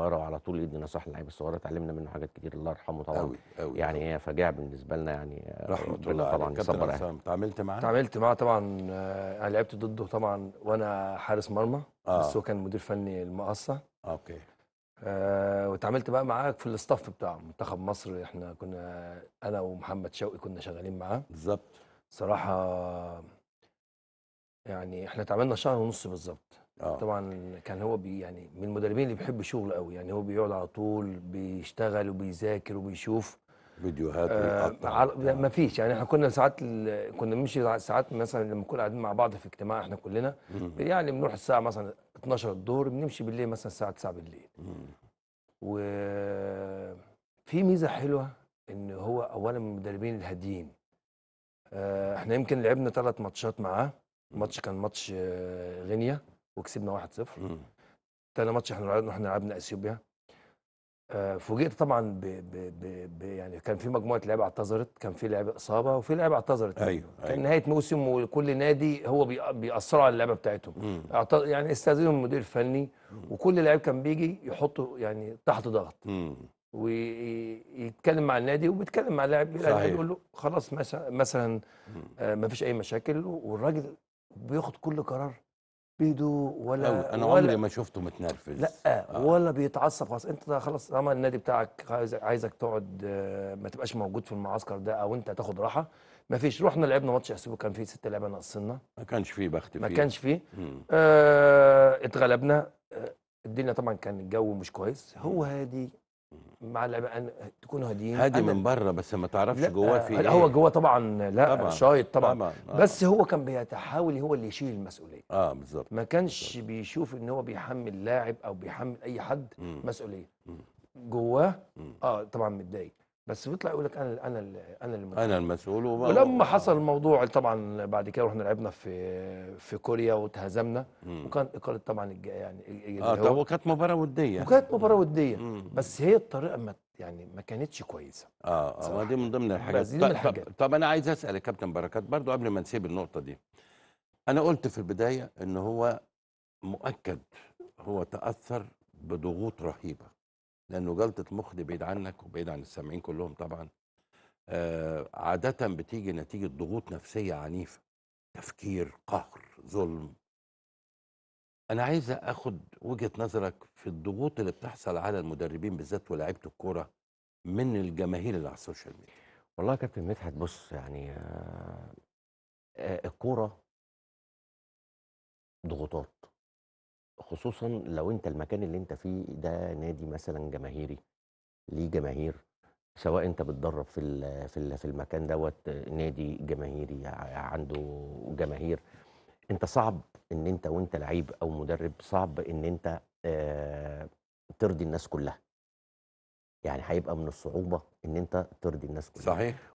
الصغيره وعلى طول يدي نصائح للعيبه الصغيره اتعلمنا منه حاجات كتير الله يرحمه طبعا أوي أوي يعني هي فجاعه بالنسبه لنا يعني آه، رحمه الله طبعا يصبر يعني تعاملت معاه؟ تعاملت معاه طبعا آه، انا لعبت ضده طبعا وانا حارس مرمى آه. بس هو كان مدير فني المقصه اوكي آه وتعاملت بقى معاه في الاستاف بتاع منتخب مصر احنا كنا انا ومحمد شوقي كنا شغالين معاه بالظبط صراحه يعني احنا تعاملنا شهر ونص بالظبط آه. طبعا كان هو بي يعني من المدربين اللي بيحب شغله قوي يعني هو بيقعد على طول بيشتغل وبيذاكر وبيشوف فيديوهات آه ما فيش يعني احنا كنا ساعات كنا بنمشي ساعات مثلا لما كنا قاعدين مع بعض في اجتماع احنا كلنا يعني بنروح الساعه مثلا 12 الدور بنمشي بالليل مثلا الساعه 9 بالليل و في ميزه حلوه ان هو اولا من المدربين الهاديين آه احنا يمكن لعبنا ثلاث ماتشات معاه الماتش كان ماتش آه، غينيا وكسبنا 1-0 تاني ماتش احنا رحنا لعبنا اثيوبيا آه، فوجئت طبعا ب ب ب ب يعني كان في مجموعه لعيبه اعتذرت كان في لعيبه اصابه وفي لعيبه اعتذرت ايوه كان أيوة. نهايه موسم وكل نادي هو بيأثروا على اللعيبه بتاعتهم يعني استاذنهم المدير الفني وكل لعيب كان بيجي يحطه يعني تحت ضغط ويتكلم مع النادي وبيتكلم مع اللاعب يقول له خلاص مثلا مثلا آه، ما فيش اي مشاكل والراجل بياخد كل قرار بهدوء ولا انا ولا عمري ما شفته متنرفز لا آه. ولا بيتعصب خلاص انت خلاص طالما النادي بتاعك عايزك تقعد آه، ما تبقاش موجود في المعسكر ده او انت تاخد راحه ما فيش رحنا لعبنا ماتش احسبه كان فيه ست لعيبه ناقصنا ما كانش فيه بخت فيه ما كانش فيه آه اتغلبنا آه الدنيا طبعا كان الجو مش كويس هو هادي مع اللعيبه تكونوا هاديين هادي من بره بس ما تعرفش جواه في ايه هو جواه طبعا لا طبعا شايط طبعا, طبعا آه بس هو كان بيتحاول هو اللي يشيل المسؤوليه اه بالظبط ما كانش بالزبط. بيشوف ان هو بيحمل لاعب او بيحمل اي حد مسؤوليه جواه اه طبعا متضايق بس بيطلع يقول لك انا انا انا المسؤول انا المسؤول ولما حصل الموضوع طبعا بعد كده رحنا لعبنا في في كوريا وتهزمنا وكان اقاله طبعا يعني اه طب وكانت مباراه وديه وكانت مباراه وديه بس هي الطريقه ما يعني ما كانتش كويسه اه اه ما دي من ضمن الحاجات دي من الحاجات طب, طب انا عايز اسال كابتن بركات برضو قبل ما نسيب النقطه دي انا قلت في البدايه ان هو مؤكد هو تاثر بضغوط رهيبه لانه جلطه مخ دي بعيد عنك وبعيد عن السامعين كلهم طبعا آه عاده بتيجي نتيجه ضغوط نفسيه عنيفه تفكير قهر ظلم انا عايز اخد وجهه نظرك في الضغوط اللي بتحصل على المدربين بالذات ولاعيبه الكوره من الجماهير اللي على السوشيال ميديا والله يا كابتن مدحت بص يعني آه, آه، الكوره ضغوطات خصوصا لو انت المكان اللي انت فيه ده نادي مثلا جماهيري ليه جماهير سواء انت بتدرب في في في المكان دوت نادي جماهيري عنده جماهير انت صعب ان انت وانت لعيب او مدرب صعب ان انت آه ترضي الناس كلها يعني هيبقى من الصعوبه ان انت ترضي الناس كلها صحيح